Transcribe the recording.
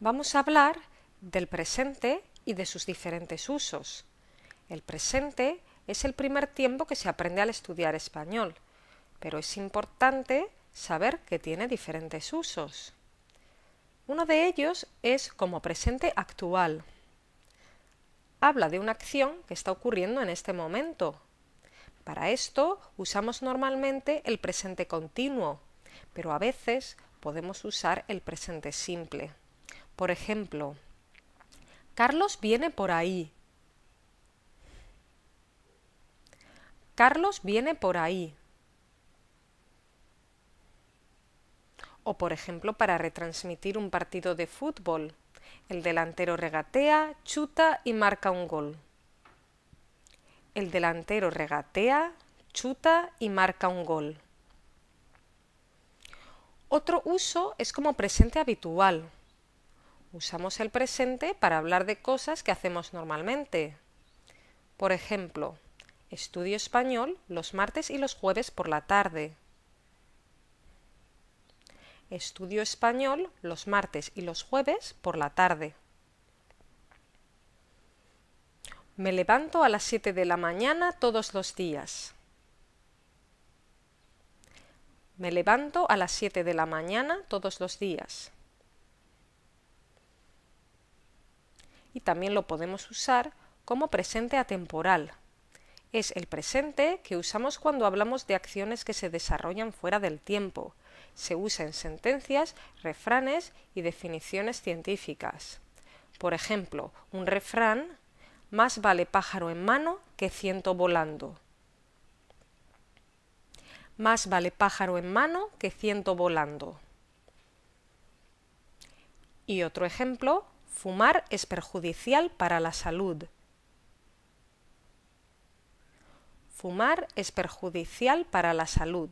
vamos a hablar del presente y de sus diferentes usos. El presente es el primer tiempo que se aprende al estudiar español, pero es importante saber que tiene diferentes usos. Uno de ellos es como presente actual. Habla de una acción que está ocurriendo en este momento. Para esto usamos normalmente el presente continuo, pero a veces podemos usar el presente simple. Por ejemplo, Carlos viene por ahí. Carlos viene por ahí. O por ejemplo, para retransmitir un partido de fútbol, el delantero regatea, chuta y marca un gol. El delantero regatea, chuta y marca un gol. Otro uso es como presente habitual. Usamos el presente para hablar de cosas que hacemos normalmente. Por ejemplo, estudio español los martes y los jueves por la tarde. Estudio español los martes y los jueves por la tarde. Me levanto a las 7 de la mañana todos los días. Me levanto a las 7 de la mañana todos los días. y también lo podemos usar como presente atemporal. Es el presente que usamos cuando hablamos de acciones que se desarrollan fuera del tiempo. Se usa en sentencias, refranes y definiciones científicas. Por ejemplo, un refrán más vale pájaro en mano que ciento volando. Más vale pájaro en mano que ciento volando. Y otro ejemplo, Fumar es perjudicial para la salud. Fumar es perjudicial para la salud.